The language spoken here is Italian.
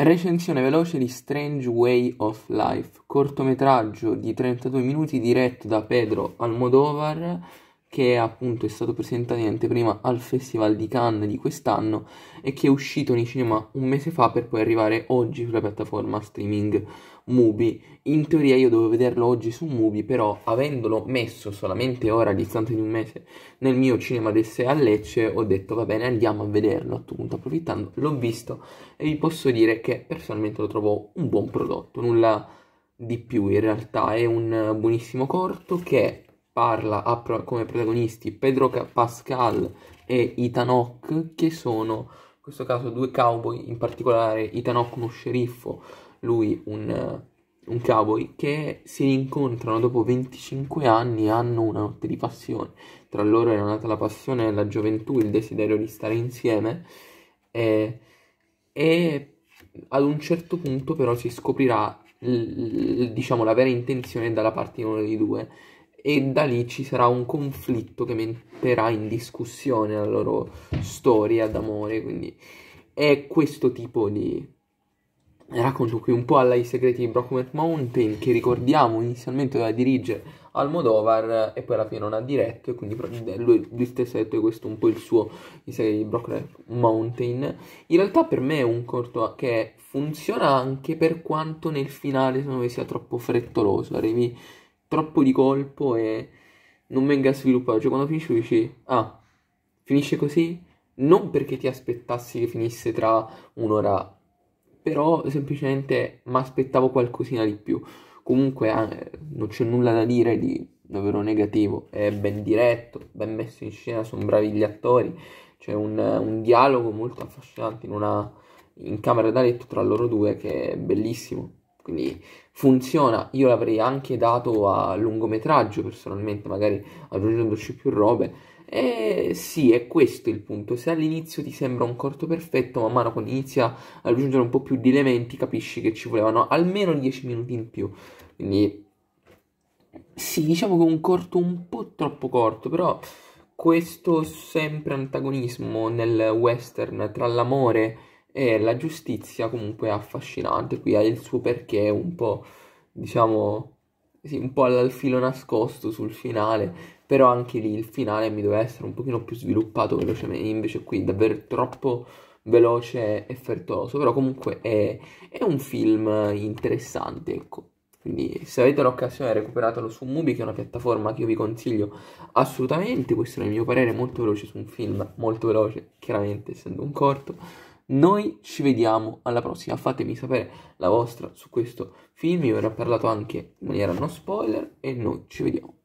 Recensione veloce di Strange Way of Life, cortometraggio di 32 minuti diretto da Pedro Almodovar che appunto è stato presentato in anteprima al Festival di Cannes di quest'anno e che è uscito nei cinema un mese fa per poi arrivare oggi sulla piattaforma streaming Mubi. In teoria io dovevo vederlo oggi su Mubi, però avendolo messo solamente ora a distanza di un mese nel mio cinema d'esse 6 a Lecce ho detto va bene andiamo a vederlo, appunto approfittando l'ho visto e vi posso dire che personalmente lo trovo un buon prodotto, nulla di più in realtà, è un buonissimo corto che Parla ha pro- come protagonisti Pedro Pascal e Itanok, che sono in questo caso due cowboy, in particolare Itanok uno sceriffo, lui un, un cowboy, che si rincontrano dopo 25 anni e hanno una notte di passione. Tra loro era nata la passione, la gioventù, il desiderio di stare insieme e, e ad un certo punto però si scoprirà l- l- diciamo la vera intenzione dalla parte di uno dei due e da lì ci sarà un conflitto che metterà in discussione la loro storia d'amore, quindi è questo tipo di racconto qui un po' alla I segreti di Brockmount Mountain che ricordiamo inizialmente doveva dirigere Almodovar e poi alla fine non ha diretto e quindi lui, lui stesso ha detto che questo è un po' il suo I segreti di Brockmount Mountain in realtà per me è un corto che funziona anche per quanto nel finale secondo me sia troppo frettoloso arrivi troppo di colpo e non venga a sviluppare. Cioè, quando finisce dici, ah, finisce così? Non perché ti aspettassi che finisse tra un'ora, però semplicemente mi aspettavo qualcosina di più. Comunque eh, non c'è nulla da dire di davvero negativo, è ben diretto, ben messo in scena, sono bravi gli attori, c'è un, un dialogo molto affascinante in, una, in camera da letto tra loro due che è bellissimo. Quindi funziona, io l'avrei anche dato a lungometraggio personalmente, magari aggiungendoci più robe. E sì, è questo il punto. Se all'inizio ti sembra un corto perfetto, man mano quando inizia ad aggiungere un po' più di elementi, capisci che ci volevano almeno 10 minuti in più. Quindi sì, diciamo che è un corto un po' troppo corto, però questo sempre antagonismo nel western tra l'amore e e la giustizia comunque è affascinante, qui ha il suo perché un po', diciamo, sì, un po' al filo nascosto sul finale, però anche lì il finale mi doveva essere un pochino più sviluppato velocemente, invece qui davvero troppo veloce e fertoso, però comunque è, è un film interessante, ecco. Quindi se avete l'occasione recuperatelo su Mubi, che è una piattaforma che io vi consiglio assolutamente, questo è il mio parere molto veloce su un film, molto veloce, chiaramente essendo un corto. Noi ci vediamo alla prossima, fatemi sapere la vostra su questo film, io vi ho parlato anche in maniera non spoiler e noi ci vediamo.